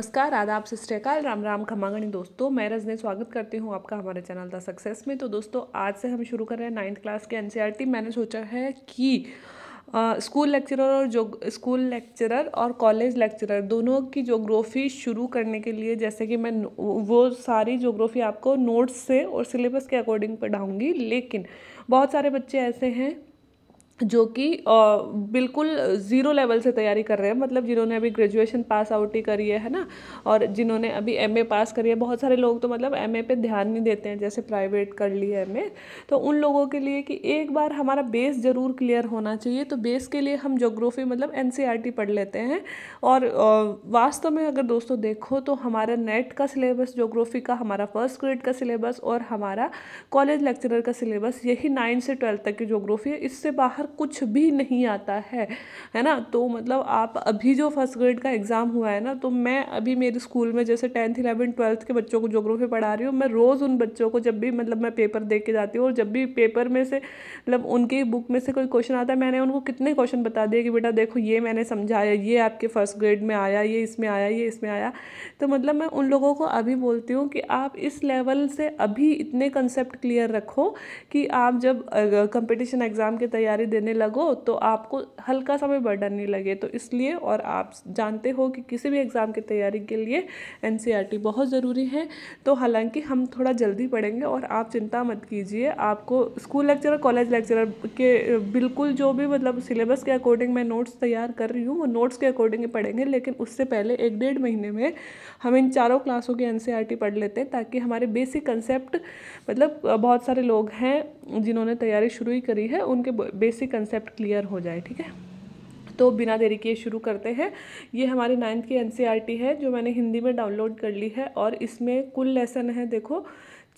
नमस्कार आदाब सत्यकाल राम राम खमागणी दोस्तों मैं रजने स्वागत करती हूँ आपका हमारे चैनल द सक्सेस में तो दोस्तों आज से हम शुरू कर रहे हैं नाइन्थ क्लास के एनसीईआरटी e मैंने सोचा है कि स्कूल लेक्चरर और जो स्कूल लेक्चरर और कॉलेज लेक्चरर दोनों की जोग्राफ़ी शुरू करने के लिए जैसे कि मैं वो सारी जोग्राफ़ी आपको नोट्स से और सिलेबस के अकॉर्डिंग पढ़ाऊँगी लेकिन बहुत सारे बच्चे ऐसे हैं जो कि बिल्कुल ज़ीरो लेवल से तैयारी कर रहे हैं मतलब जिन्होंने अभी ग्रेजुएशन पास आउट ही करी है ना और जिन्होंने अभी एमए पास करी है बहुत सारे लोग तो मतलब एमए पे ध्यान नहीं देते हैं जैसे प्राइवेट कर ली है एमए तो उन लोगों के लिए कि एक बार हमारा बेस ज़रूर क्लियर होना चाहिए तो बेस के लिए हम जोग्राफी मतलब एन e पढ़ लेते हैं और वास्तव में अगर दोस्तों देखो तो हमारा नेट का सिलेबस जोग्राफी का हमारा फर्स्ट ग्रेड का सिलेबस और हमारा कॉलेज लेक्चरर का सिलेबस यही नाइन्थ से ट्वेल्थ तक की जोग्राफी है इससे बाहर मतलब कुछ भी नहीं आता है है ना तो मतलब आप अभी जो फर्स्ट ग्रेड का एग्ज़ाम हुआ है ना तो मैं अभी मेरे स्कूल में जैसे टेंथ इलेवन ट्वेल्थ के बच्चों को जोग्राफी पढ़ा रही हूँ मैं रोज़ उन बच्चों को जब भी मतलब मैं पेपर दे के जाती हूँ और जब भी पेपर में से मतलब उनकी बुक में से कोई क्वेश्चन आता है मैंने उनको कितने क्वेश्चन बता दिए कि बेटा देखो ये मैंने समझाया ये आपके फर्स्ट ग्रेड में आया ये इसमें आया ये इसमें आया तो मतलब मैं उन लोगों को अभी बोलती हूँ कि आप इस लेवल से अभी इतने कंसेप्ट क्लियर रखो कि आप जब कंपटीशन एग्ज़ाम की तैयारी दे देने लगो तो आपको हल्का सा भी बर्डन नहीं लगे तो इसलिए और आप जानते हो कि किसी भी एग्ज़ाम की तैयारी के लिए एन e बहुत ज़रूरी है तो हालांकि हम थोड़ा जल्दी पढ़ेंगे और आप चिंता मत कीजिए आपको स्कूल लेक्चरर कॉलेज लेक्चरर के बिल्कुल जो भी मतलब सिलेबस के अकॉर्डिंग मैं नोट्स तैयार कर रही हूँ वो नोट्स के अकॉर्डिंग ही पढ़ेंगे लेकिन उससे पहले एक डेढ़ महीने में हम इन चारों क्लासों की एन e पढ़ लेते हैं ताकि हमारे बेसिक कंसेप्ट मतलब बहुत सारे लोग हैं जिन्होंने तैयारी शुरू ही करी है उनके बेसिक कंसेप्ट क्लियर हो जाए ठीक है तो बिना देरी किए शुरू करते हैं ये हमारे नाइन्थ की एन है जो मैंने हिंदी में डाउनलोड कर ली है और इसमें कुल लेसन है देखो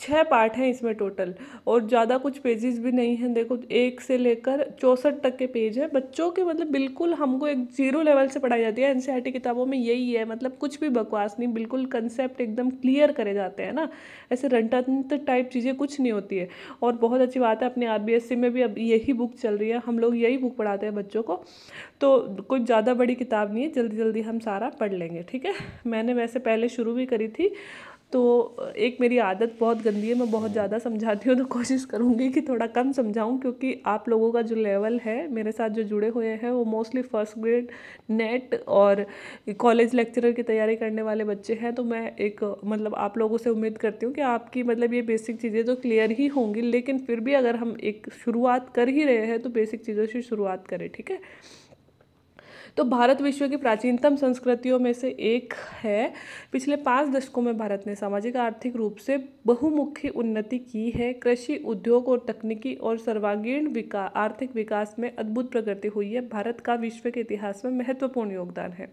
छः पार्ट हैं इसमें टोटल और ज़्यादा कुछ पेजेस भी नहीं हैं देखो एक से लेकर चौंसठ तक के पेज हैं बच्चों के मतलब बिल्कुल हमको एक ज़ीरो लेवल से पढ़ाई जाती है एन e किताबों में यही है मतलब कुछ भी बकवास नहीं बिल्कुल कंसेप्ट एकदम क्लियर करे जाते हैं ना ऐसे रंटंत टाइप चीज़ें कुछ नहीं होती है और बहुत अच्छी बात है अपने आर में भी अब यही बुक चल रही है हम लोग यही बुक पढ़ाते हैं बच्चों को तो कुछ ज़्यादा बड़ी किताब नहीं है जल्दी जल्दी हम सारा पढ़ लेंगे ठीक है मैंने वैसे पहले शुरू भी करी थी तो एक मेरी आदत बहुत गंदी है मैं बहुत हम्म। ज़्यादा समझाती हूँ तो कोशिश करूँगी कि थोड़ा कम समझाऊँ क्योंकि आप लोगों का जो लेवल है मेरे साथ जो जुड़े हुए हैं वो मोस्टली फर्स्ट ग्रेड नेट और कॉलेज लेक्चरर की तैयारी करने वाले बच्चे हैं तो मैं एक मतलब आप लोगों से उम्मीद करती हूँ कि आपकी मतलब ये बेसिक चीज़ें तो क्लियर ही होंगी लेकिन फिर भी अगर हम एक शुरुआत कर ही रहे हैं तो बेसिक चीज़ों से शुरुआत करें ठीक है तो भारत विश्व की प्राचीनतम संस्कृतियों में से एक है पिछले पाँच दशकों में भारत ने सामाजिक आर्थिक रूप से बहुमुखी उन्नति की है कृषि उद्योग और तकनीकी और सर्वांगीण विका आर्थिक विकास में अद्भुत प्रगति हुई है भारत का विश्व के इतिहास में महत्वपूर्ण योगदान है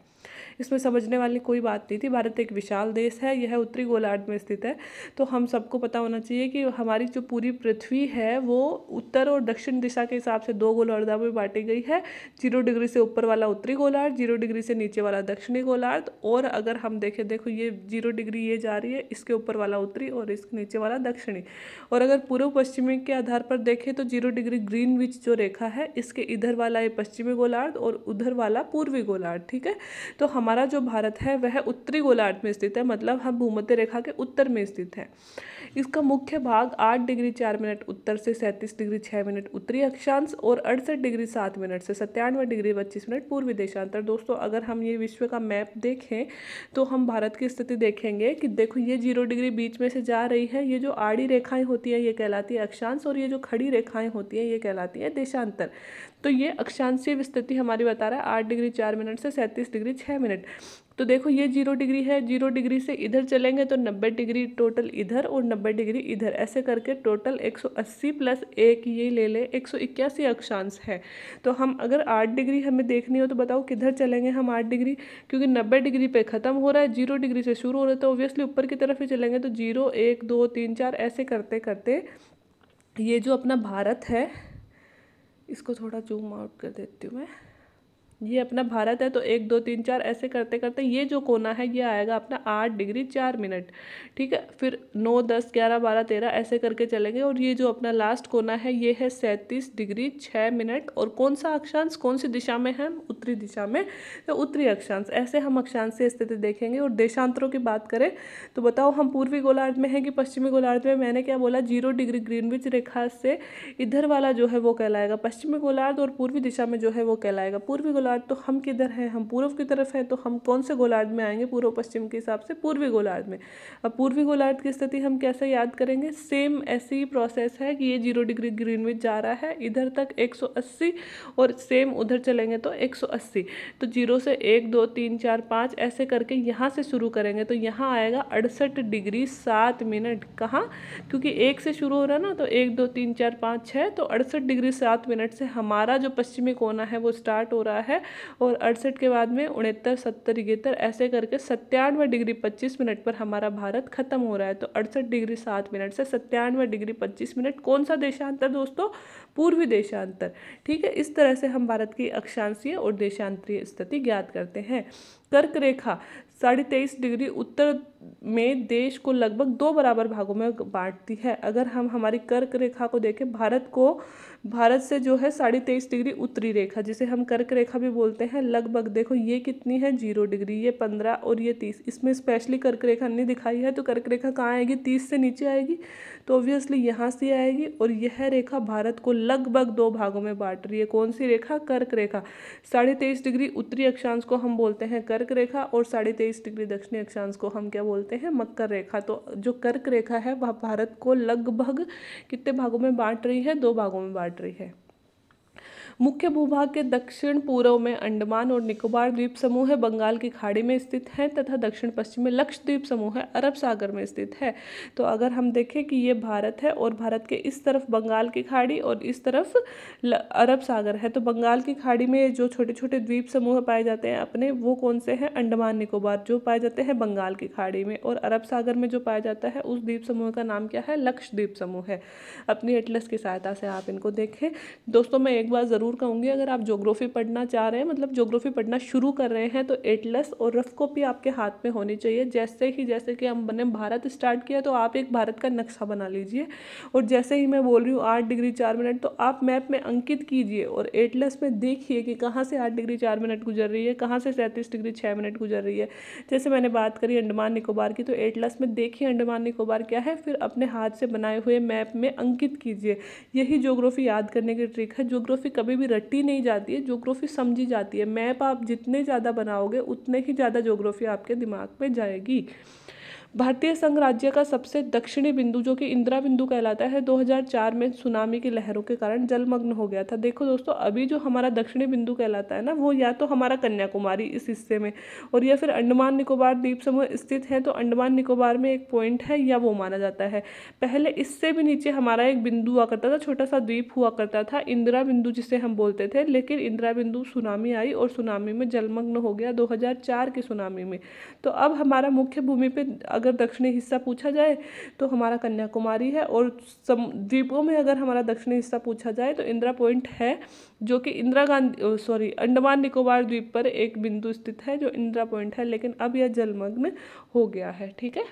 इसमें समझने वाली कोई बात नहीं थी भारत एक विशाल देश है यह उत्तरी गोलार्ध में स्थित है तो हम सबको पता होना चाहिए कि हमारी जो पूरी पृथ्वी है वो उत्तर और दक्षिण दिशा के हिसाब से दो गोलार्धा में बांटी गई है जीरो डिग्री से ऊपर वाला उत्तर उत्तरी गोलार्ध जीरो डिग्री से नीचे वाला दक्षिणी गोलार्ध और अगर हम देखें देखो ये जीरो डिग्री ये जा रही है इसके ऊपर वाला उत्तरी और इसके नीचे वाला दक्षिणी और अगर पूर्व पश्चिमी के आधार पर देखें तो जीरो डिग्री ग्रीन जो रेखा है इसके इधर वाला ये पश्चिमी गोलार्ध और उधर वाला पूर्वी गोलार्ध ठीक है तो हमारा जो भारत है वह उत्तरी गोलार्ध में स्थित है मतलब हम भूमध्य रेखा के उत्तर में स्थित है इसका मुख्य भाग आठ डिग्री चार मिनट उत्तर से सैंतीस डिग्री छः मिनट उत्तरी अक्षांश और अड़सठ डिग्री सात मिनट से सत्तानवे डिग्री पच्चीस मिनट पूर्वी देशांतर दोस्तों अगर हम ये विश्व का मैप देखें तो हम भारत की स्थिति देखेंगे कि देखो ये जीरो डिग्री बीच में से जा रही है ये जो आड़ी रेखाएं होती हैं ये कहलाती है अक्षांश और ये जो खड़ी रेखाएं होती हैं ये कहलाती है देशांतर तो ये अक्षांशीय स्थिति हमारी बता रहा है आठ डिग्री चार मिनट से सैंतीस डिग्री छः मिनट तो देखो ये जीरो डिग्री है जीरो डिग्री से इधर चलेंगे तो नब्बे डिग्री टोटल इधर और नब्बे डिग्री इधर ऐसे करके टोटल 180 प्लस एक ये ले ले एक अक्षांश है तो हम अगर आठ डिग्री हमें देखनी हो तो बताओ किधर चलेंगे हम आठ डिग्री क्योंकि नब्बे डिग्री पर ख़त्म हो रहा है जीरो डिग्री से शुरू हो रहा है तो ओब्वियसली ऊपर की तरफ ही चलेंगे तो जीरो एक दो तीन चार ऐसे करते करते ये जो अपना भारत है इसको थोड़ा जूम आउट कर देती हूँ मैं ये अपना भारत है तो एक दो तीन चार ऐसे करते करते ये जो कोना है ये आएगा अपना आठ डिग्री चार मिनट ठीक है फिर नौ दस ग्यारह बारह तेरह ऐसे करके चलेंगे और ये जो अपना लास्ट कोना है ये है सैंतीस डिग्री छः मिनट और कौन सा अक्षांश कौन सी दिशा में है उत्तरी दिशा में तो उत्तरी अक्षांश ऐसे हम अक्षांश से स्थिति देखेंगे और देशांतरों की बात करें तो बताओ हम पूर्वी गोलार्ध में हैं कि पश्चिमी गोलार्ध में मैंने क्या बोला जीरो डिग्री ग्रीनविच रेखा से इधर वाला जो है वो कहलाएगा पश्चिमी गोलार्ध और पूर्वी दिशा में जो है वो कहलाएगा पूर्वी गोलार्ध गोलार्ध तो हम किधर हैं हम पूर्व की तरफ हैं तो हम कौन से गोलार्ध में आएंगे पूर्व पश्चिम के हिसाब से पूर्वी गोलार्ध में अब पूर्वी गोलार्ध की स्थिति हम कैसे याद करेंगे सेम ऐसी प्रोसेस है कि ये जीरो डिग्री ग्रीनविच जा रहा है इधर तक एक और सेम उधर चलेंगे तो एक तो जीरो से एक दो तीन चार पाँच ऐसे करके यहाँ से शुरू करेंगे तो यहाँ आएगा अड़सठ डिग्री सात मिनट कहाँ क्योंकि एक से शुरू हो रहा है ना तो एक दो तीन चार पाँच छः तो अड़सठ डिग्री सात मिनट से हमारा जो पश्चिमी कोना है वो स्टार्ट हो रहा है है और अड़सठ के बाद में उनहत्तर सत्तर इकहत्तर ऐसे करके सत्तानवे डिग्री पच्चीस मिनट पर हमारा भारत खत्म हो रहा है तो अड़सठ डिग्री सात मिनट से सत्तानवे डिग्री पच्चीस मिनट कौन सा देशांतर दोस्तों पूर्वी देशांतर ठीक है इस तरह से हम भारत की अक्षांशीय और देशांतरीय स्थिति ज्ञात करते हैं कर्क रेखा साढ़े तेईस डिग्री उत्तर में देश को लगभग दो बराबर भागों में बांटती है अगर हम हमारी कर्क रेखा को देखें भारत को भारत से जो है साढ़े तेईस डिग्री उत्तरी रेखा जिसे हम कर्क रेखा भी बोलते हैं लगभग देखो ये कितनी है जीरो डिग्री ये पंद्रह और ये तीस इसमें स्पेशली कर्क रेखा नहीं दिखाई है तो कर्क रेखा कहाँ आएगी तीस से नीचे आएगी तो ऑब्वियसली यहाँ से आएगी और यह रेखा भारत को लगभग दो भागों में बांट रही है कौन सी रेखा कर्क रेखा साढ़े डिग्री उत्तरी अक्षांश को हम बोलते हैं कर्क रेखा और साढ़े डिग्री दक्षिणी अक्षांश को हम क्या बोलते हैं मकर रेखा तो जो कर्क रेखा है वह भारत को लगभग कितने भागों में बांट रही है दो भागों में बांट रही है मुख्य भूभाग के दक्षिण पूर्व में अंडमान और निकोबार द्वीप समूह है बंगाल की खाड़ी में स्थित है तथा दक्षिण पश्चिम में लक्षद्वीप समूह है अरब सागर में स्थित है तो अगर हम देखें कि ये भारत है और भारत के इस तरफ बंगाल की खाड़ी और इस तरफ अरब सागर है तो बंगाल की खाड़ी में जो छोटे छोटे द्वीप समूह पाए जाते हैं अपने वो कौन से हैं अंडमान निकोबार जो पाए जाते हैं बंगाल की खाड़ी में और अरब सागर में जो पाया जाता है उस द्वीप समूह का नाम क्या है लक्षद्वीप समूह है अपनी एटलस की सहायता से आप इनको देखें दोस्तों मैं एक बार ज़रूर ज़रूर कहूँगी अगर आप जोग्राफ़ी पढ़ना चाह रहे हैं मतलब जोग्राफ़ी पढ़ना शुरू कर रहे हैं तो एटलस और रफ कॉपी आपके हाथ में होनी चाहिए जैसे ही जैसे कि हम बने भारत स्टार्ट किया तो आप एक भारत का नक्शा बना लीजिए और जैसे ही मैं बोल रही हूँ आठ डिग्री चार मिनट तो आप मैप में अंकित कीजिए और एटलस में देखिए कि कहाँ से आठ डिग्री चार मिनट गुजर रही है कहाँ से सैंतीस डिग्री छः मिनट गुजर रही है जैसे मैंने बात करी अंडमान निकोबार की तो एटलस में देखिए अंडमान निकोबार क्या है फिर अपने हाथ से बनाए हुए मैप में अंकित कीजिए यही जोग्राफ़ी याद करने की ट्रिक है जोग्राफ़ी कभी भी रटी नहीं जाती है जोग्राफ़ी समझी जाती है मैप आप जितने ज़्यादा बनाओगे उतने ही ज़्यादा जोग्राफ़ी आपके दिमाग में जाएगी भारतीय संघ का सबसे दक्षिणी बिंदु जो कि इंदिरा बिंदु कहलाता है 2004 में सुनामी की लहरों के कारण जलमग्न हो गया था देखो दोस्तों अभी जो हमारा दक्षिणी बिंदु कहलाता है ना वो या तो हमारा कन्याकुमारी इस हिस्से में और या फिर अंडमान निकोबार द्वीप समूह स्थित है तो अंडमान निकोबार में एक पॉइंट है या वो माना जाता है पहले इससे भी नीचे हमारा एक बिंदु हुआ करता था छोटा सा द्वीप हुआ करता था इंदिरा बिंदु जिसे हम बोलते थे लेकिन इंदिरा बिंदु सुनामी आई और सुनामी में जलमग्न हो गया दो की सुनामी में तो अब हमारा मुख्य भूमि पर अगर दक्षिणी हिस्सा पूछा जाए तो हमारा कन्याकुमारी है और सम द्वीपों में अगर हमारा दक्षिणी हिस्सा पूछा जाए तो इंदिरा पॉइंट है जो कि इंदिरा गांधी सॉरी अंडमान निकोबार द्वीप पर एक बिंदु स्थित है जो इंदिरा पॉइंट है लेकिन अब यह जलमग्न हो गया है ठीक है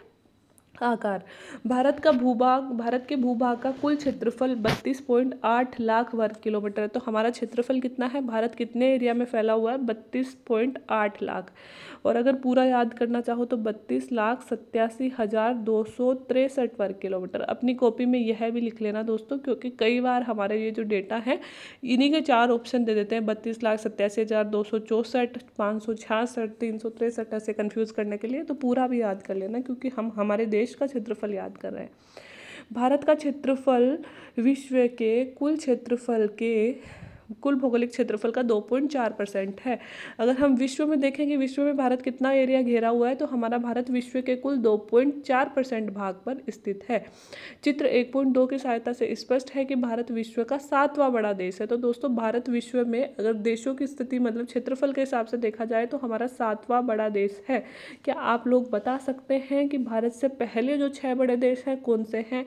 आकार भारत का भूभाग भारत के भूभाग का कुल क्षेत्रफल बत्तीस पॉइंट आठ लाख वर्ग किलोमीटर है तो हमारा क्षेत्रफल कितना है भारत कितने एरिया में फैला हुआ है बत्तीस पॉइंट आठ लाख और अगर पूरा याद करना चाहो तो बत्तीस लाख सत्यासी हज़ार दो सौ तिरसठ वर्ग किलोमीटर अपनी कॉपी में यह भी लिख लेना दोस्तों क्योंकि कई बार हमारे ये जो डेटा है इन्हीं के चार ऑप्शन दे देते हैं बत्तीस लाख सत्यासी हज़ार दो सौ चौंसठ पाँच सौ छियासठ तीन सौ तिरसठ ऐसे कन्फ्यूज़ करने के लिए तो पूरा भी याद कर लेना क्योंकि हम हमारे देश देश का क्षेत्रफल याद कर रहे हैं भारत का क्षेत्रफल विश्व के कुल क्षेत्रफल के कुल भौगोलिक क्षेत्रफल का दो पॉइंट चार परसेंट है अगर हम विश्व में देखें कि विश्व में भारत कितना एरिया घेरा हुआ है तो हमारा भारत विश्व के कुल दो पॉइंट चार परसेंट भाग पर स्थित है चित्र एक पॉइंट दो की सहायता से स्पष्ट है कि भारत विश्व का सातवां बड़ा देश है तो दोस्तों भारत विश्व में अगर देशों की स्थिति मतलब क्षेत्रफल के हिसाब से देखा जाए तो हमारा सातवां बड़ा देश है क्या आप लोग बता सकते हैं कि भारत से पहले जो छः बड़े देश हैं कौन से हैं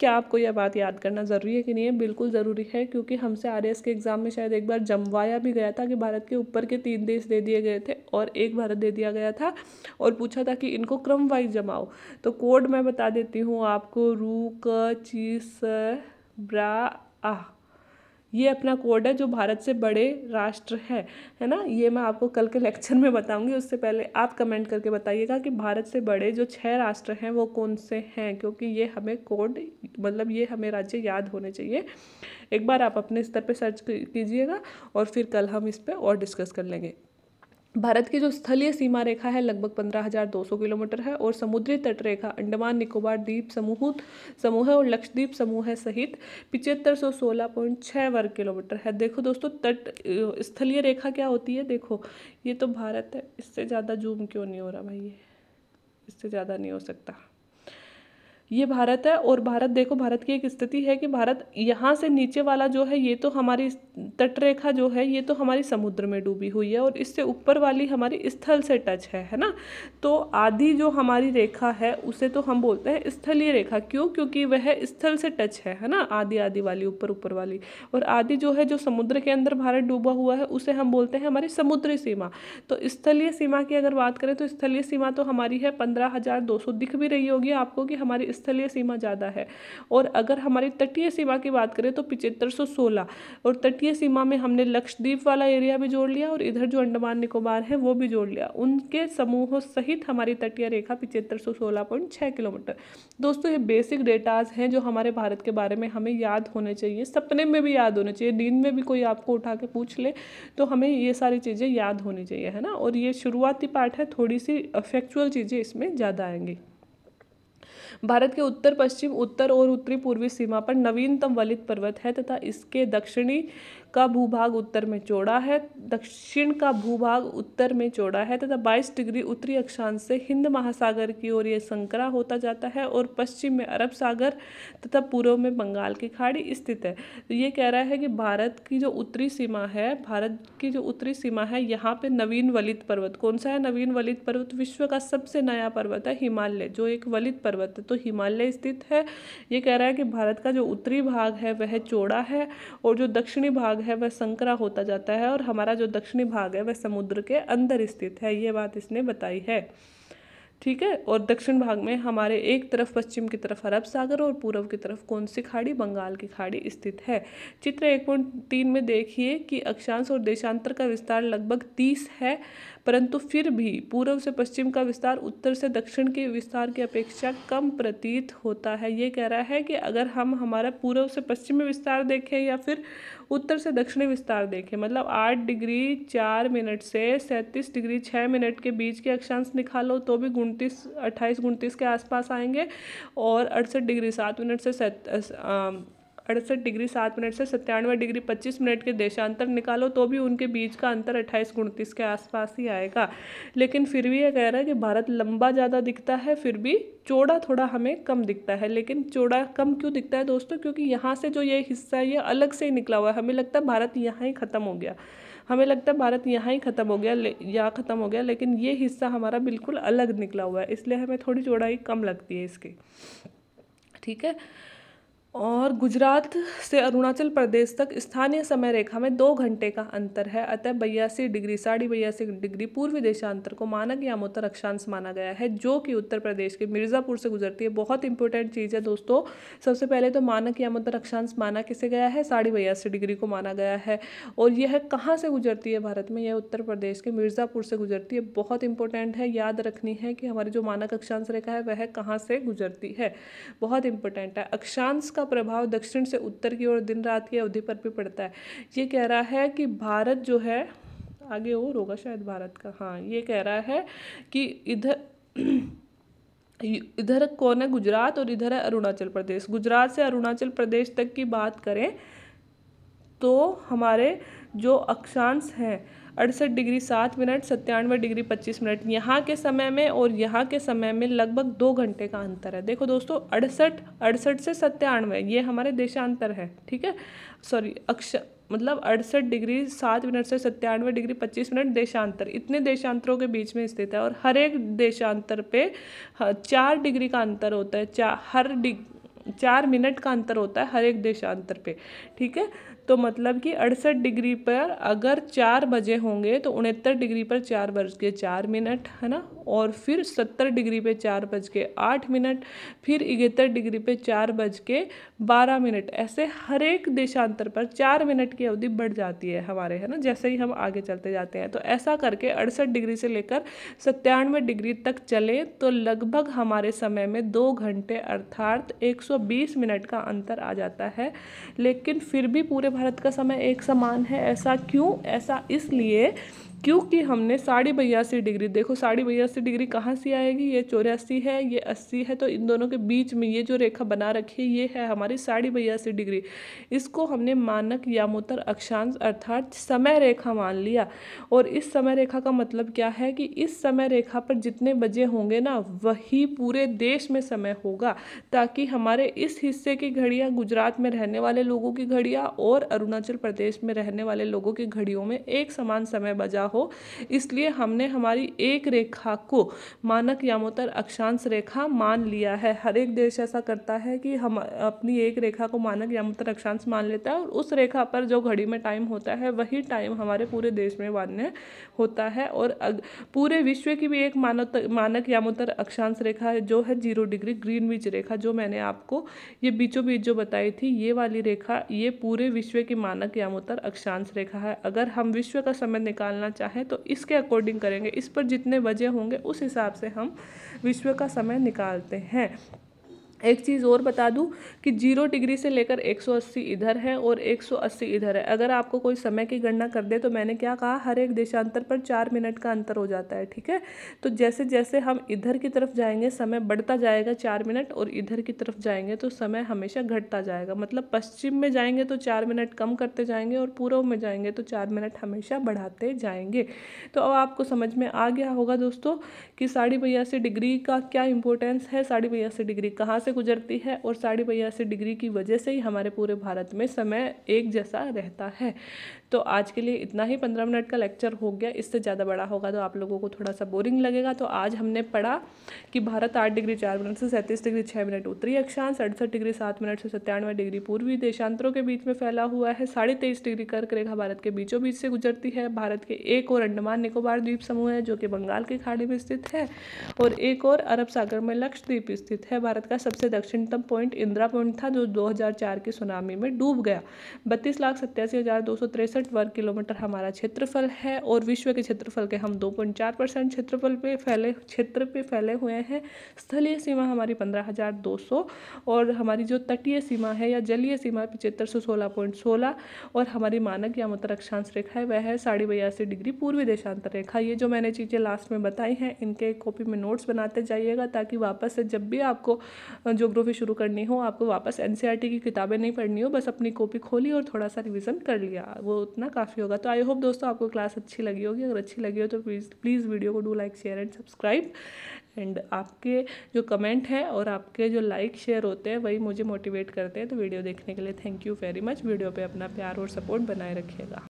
क्या आपको यह बात याद करना ज़रूरी है कि नहीं है बिल्कुल ज़रूरी है क्योंकि हमसे आर के एग्ज़ाम में शायद एक बार जमवाया भी गया था कि भारत के ऊपर के तीन देश दे दिए गए थे और एक भारत दे दिया गया था और पूछा था कि इनको क्रम वाइज जमाओ तो कोड मैं बता देती हूँ आपको रू क चीस ब्रा आ ये अपना कोड है जो भारत से बड़े राष्ट्र है है ना ये मैं आपको कल के लेक्चर में बताऊंगी उससे पहले आप कमेंट करके बताइएगा कि भारत से बड़े जो छह राष्ट्र हैं वो कौन से हैं क्योंकि ये हमें कोड मतलब ये हमें राज्य याद होने चाहिए एक बार आप अपने स्तर पर सर्च कीजिएगा और फिर कल हम इस पर और डिस्कस कर लेंगे भारत की जो स्थलीय सीमा रेखा है लगभग पंद्रह हज़ार दो सौ किलोमीटर है और समुद्री तट रेखा अंडमान निकोबार द्वीप समूह समूह और लक्षद्वीप समूह है सहित पिचहत्तर सौ सोलह पॉइंट छः वर्ग किलोमीटर है देखो दोस्तों तट स्थलीय रेखा क्या होती है देखो ये तो भारत है इससे ज़्यादा जूम क्यों नहीं हो रहा भाई ये इससे ज़्यादा नहीं हो सकता ये भारत है और भारत देखो भारत की एक स्थिति है कि भारत यहाँ से नीचे वाला जो है ये तो हमारी तटरेखा जो है ये तो हमारी समुद्र में डूबी हुई है और इससे ऊपर वाली हमारी स्थल से टच है है ना तो आधी जो हमारी रेखा है उसे तो हम बोलते हैं स्थलीय रेखा क्यों क्योंकि वह स्थल से टच है है ना आधी आधी वाली ऊपर ऊपर वाली और आधी जो है जो समुद्र के अंदर भारत डूबा हुआ है उसे हम बोलते हैं हमारी समुद्री सीमा तो स्थलीय सीमा की अगर बात करें तो स्थलीय सीमा तो हमारी है पंद्रह दिख भी रही होगी आपको कि हमारी स्थलीय सीमा ज़्यादा है और अगर हमारी तटीय सीमा की बात करें तो पिचहत्तर और तटीय सीमा में हमने लक्षद्वीप वाला एरिया भी जोड़ लिया और इधर जो अंडमान निकोबार है वो भी जोड़ लिया उनके समूहों सहित हमारी तटीय रेखा पिचहत्तर किलोमीटर दोस्तों ये बेसिक डेटाज हैं जो हमारे भारत के बारे में हमें याद होने चाहिए सपने में भी याद होने चाहिए नींद में भी कोई आपको उठा के पूछ ले तो हमें ये सारी चीज़ें याद होनी चाहिए है ना और ये शुरुआती पार्ट है थोड़ी सी फैक्चुअल चीज़ें इसमें ज़्यादा आएंगी भारत के उत्तर पश्चिम उत्तर और उत्तरी पूर्वी सीमा पर नवीनतम वलित पर्वत है तथा इसके दक्षिणी का भूभाग उत्तर में चौड़ा है दक्षिण का भूभाग उत्तर में चौड़ा है तथा 22 डिग्री उत्तरी अक्षांश से हिंद महासागर की ओर यह संकरा होता जाता है और पश्चिम में अरब सागर तथा पूर्व में बंगाल की खाड़ी स्थित है तो ये कह रहा है कि भारत की जो उत्तरी सीमा है भारत की जो उत्तरी सीमा है यहाँ पर नवीन वलित पर्वत कौन सा है नवीन वलित पर्वत विश्व का सबसे नया पर्वत है हिमालय जो एक वलित पर्वत है तो हिमालय स्थित है ये कह रहा है कि भारत का जो उत्तरी भाग है वह चौड़ा है और जो दक्षिणी भाग भाग है वह संकरा होता जाता है और हमारा जो दक्षिणी भाग है वह समुद्र के अंदर स्थित है ये बात इसने बताई है ठीक है और दक्षिण भाग में हमारे एक तरफ पश्चिम की तरफ अरब सागर और पूर्व की तरफ कौन सी खाड़ी बंगाल की खाड़ी स्थित है चित्र एक पॉइंट तीन में देखिए कि अक्षांश और देशांतर का विस्तार लगभग तीस है परंतु फिर भी पूर्व से पश्चिम का विस्तार उत्तर से दक्षिण के विस्तार की अपेक्षा कम प्रतीत होता है ये कह रहा है कि अगर हम हमारा पूर्व से पश्चिम में विस्तार देखें या फिर उत्तर से दक्षिणी विस्तार देखें मतलब आठ डिग्री चार मिनट से सैंतीस डिग्री छः मिनट के बीच के अक्षांश निकालो तो भी उनतीस अट्ठाईस उनतीस के आसपास आएंगे और अड़सठ डिग्री सात मिनट से सैत अड़सठ डिग्री सात मिनट से सत्तानवे डिग्री पच्चीस मिनट के देशांतर निकालो तो भी उनके बीच का अंतर अट्ठाईस उनतीस के आसपास ही आएगा लेकिन फिर भी ये कह रहा है कि भारत लंबा ज़्यादा दिखता है फिर भी चौड़ा थोड़ा हमें कम दिखता है लेकिन चौड़ा कम क्यों दिखता है दोस्तों क्योंकि यहाँ से जो ये हिस्सा है ये अलग से ही निकला हुआ है हमें लगता है भारत यहाँ ही ख़त्म हो गया हमें लगता है भारत यहाँ ही ख़त्म हो गया यहाँ ख़त्म हो गया लेकिन ये हिस्सा हमारा बिल्कुल अलग निकला हुआ है इसलिए हमें थोड़ी चौड़ाई कम लगती है इसकी ठीक है और गुजरात से अरुणाचल प्रदेश तक स्थानीय समय रेखा में दो घंटे का अंतर है अतः बयासी डिग्री साढ़े बयासी डिग्री पूर्वी देशांतर को मानक या मोतर अक्षांश माना गया है जो कि उत्तर प्रदेश के मिर्ज़ापुर से गुजरती है बहुत इंपॉर्टेंट चीज़ है दोस्तों सबसे पहले तो मानक या मोतर अक्षांश माना किसे गया है साढ़े बयासी डिग्री को माना गया है और यह कहाँ से गुजरती है भारत में यह उत्तर प्रदेश के मिर्ज़ापुर से गुजरती है बहुत इंपॉर्टेंट है याद रखनी है कि हमारी जो मानक अक्षांश रेखा है वह कहाँ से गुजरती है बहुत इंपॉर्टेंट है अक्षांश इसका प्रभाव दक्षिण से उत्तर की ओर दिन रात की अवधि पर भी पड़ता है ये कह रहा है कि भारत जो है आगे और होगा शायद भारत का हाँ ये कह रहा है कि इधर इधर कौन है गुजरात और इधर है अरुणाचल प्रदेश गुजरात से अरुणाचल प्रदेश तक की बात करें तो हमारे जो अक्षांश हैं अड़सठ डिग्री सात मिनट सत्तानवे डिग्री पच्चीस मिनट यहाँ के समय में और यहाँ के समय में लगभग दो घंटे का अंतर है देखो दोस्तों अड़सठ अड़सठ से सत्तानवे ये हमारे देशांतर है ठीक है सॉरी अक्ष मतलब अड़सठ डिग्री सात मिनट से सत्तानवे डिग्री पच्चीस मिनट देशांतर इतने देशांतरों के बीच में स्थित है और हर एक देशांतर पे चार डिग्री का अंतर होता है चार हर डिग चार मिनट का अंतर होता है हर एक देशांतर पे ठीक है तो मतलब कि अड़सठ डिग्री पर अगर चार बजे होंगे तो उनहत्तर डिग्री पर चार बज के चार मिनट है ना और फिर सत्तर डिग्री पे चार बज के आठ मिनट फिर इकहत्तर डिग्री पे चार बज के बारह मिनट ऐसे हर एक देशांतर पर चार मिनट की अवधि बढ़ जाती है हमारे है ना जैसे ही हम आगे चलते जाते हैं तो ऐसा करके अड़सठ डिग्री से लेकर सत्तानवे डिग्री तक चले तो लगभग हमारे समय में दो घंटे अर्थात एक मिनट का अंतर आ जाता है लेकिन फिर भी पूरे भारत का समय एक समान है ऐसा क्यों ऐसा इसलिए क्योंकि हमने साढ़े बयासी डिग्री देखो साढ़े बयासी डिग्री कहाँ से आएगी ये चौरासी है ये अस्सी है तो इन दोनों के बीच में ये जो रेखा बना रखी है ये है हमारी साढ़े बयासी डिग्री इसको हमने मानक यामोतर अक्षांश अर्थात समय रेखा मान लिया और इस समय रेखा का मतलब क्या है कि इस समय रेखा पर जितने बजे होंगे ना वही पूरे देश में समय होगा ताकि हमारे इस हिस्से की घड़ियाँ गुजरात में रहने वाले लोगों की घड़ियाँ और अरुणाचल प्रदेश में रहने वाले लोगों की घड़ियों में एक समान समय बजा हो इसलिए हमने हमारी एक रेखा को मानक यामोतर अक्षांश रेखा मान लिया है हर एक देश ऐसा करता है कि हम अपनी एक रेखा को मानक यामोतर अक्षांश मान लेता है और उस रेखा पर जो घड़ी में टाइम होता है वही टाइम हमारे पूरे देश में मान्य होता है और पूरे विश्व की भी एक मानक यामोतर अक्षांश रेखा है जो है जीरो डिग्री ग्रीनविच रेखा जो मैंने आपको ये बीचों बीच जो बताई थी ये वाली रेखा ये पूरे विश्व की मानक यामोतर अक्षांश रेखा है अगर हम विश्व का समय निकालना चाहे तो इसके अकॉर्डिंग करेंगे इस पर जितने बजे होंगे उस हिसाब से हम विश्व का समय निकालते हैं एक चीज़ और बता दूं कि जीरो डिग्री से लेकर 180 इधर है और 180 इधर है अगर आपको कोई समय की गणना कर दे तो मैंने क्या कहा हर एक देशांतर पर चार मिनट का अंतर हो जाता है ठीक है तो जैसे जैसे हम इधर की तरफ जाएंगे समय बढ़ता जाएगा चार मिनट और इधर की तरफ जाएंगे तो समय हमेशा घटता जाएगा मतलब पश्चिम में जाएंगे तो चार मिनट कम करते जाएंगे और पूर्व में जाएंगे तो चार मिनट हमेशा बढ़ाते जाएंगे तो अब आपको समझ में आ गया होगा दोस्तों कि साढ़े बयासी डिग्री का क्या इंपॉर्टेंस है साढ़े बयासी डिग्री कहाँ से से गुजरती है और साढ़े बयासी डिग्री की वजह से ही हमारे पूरे भारत में समय एक जैसा रहता है तो आज के लिए इतना ही पंद्रह मिनट का लेक्चर हो गया इससे ज़्यादा बड़ा होगा तो आप लोगों को थोड़ा सा बोरिंग लगेगा तो आज हमने पढ़ा कि भारत आठ डिग्री चार मिनट से सैंतीस डिग्री छः मिनट उत्तरी अक्षांश अड़सठ डिग्री सात मिनट से सत्तानवे डिग्री पूर्वी देशांतरों के बीच में फैला हुआ है साढ़े तेईस डिग्री कर्क रेखा भारत के बीचों बीच से गुजरती है भारत के एक और अंडमान निकोबार द्वीप समूह है जो कि बंगाल की खाड़ी में स्थित है और एक और अरब सागर में लक्षद्वीप स्थित है भारत का सबसे दक्षिणतम पॉइंट इंदिरा पॉइंट था जो चार की सुनामी में डूब गया बत्तीस लाख सत्तासी हज़ार दो सौ तिरसठ तिरसठ वर्ग किलोमीटर हमारा क्षेत्रफल है और विश्व के क्षेत्रफल के हम दो पॉइंट चार परसेंट क्षेत्रफल पे फैले क्षेत्र पे फैले हुए हैं स्थलीय सीमा हमारी पंद्रह हज़ार दो सौ और हमारी जो तटीय सीमा है या जलीय सीमा पचहत्तर सौ सोलह पॉइंट सोलह और हमारी मानक या उत्तर रेखा है वह है साढ़े बयासी डिग्री पूर्वी देशांतर रेखा ये जो मैंने चीज़ें लास्ट में बताई हैं इनके कॉपी में नोट्स बनाते जाइएगा ताकि वापस से जब भी आपको जोग्राफी शुरू करनी हो आपको वापस एन e की किताबें नहीं पढ़नी हो बस अपनी कॉपी खोली और थोड़ा सा रिविज़न कर लिया वो उतना काफ़ी होगा तो आई होप दोस्तों आपको क्लास अच्छी लगी होगी अगर अच्छी लगी हो तो प्लीज़ प्लीज़ वीडियो को do like share and subscribe and आपके जो कमेंट है और आपके जो लाइक शेयर होते हैं वही मुझे मोटिवेट करते हैं तो वीडियो देखने के लिए thank you very much video पर अपना प्यार और सपोर्ट बनाए रखिएगा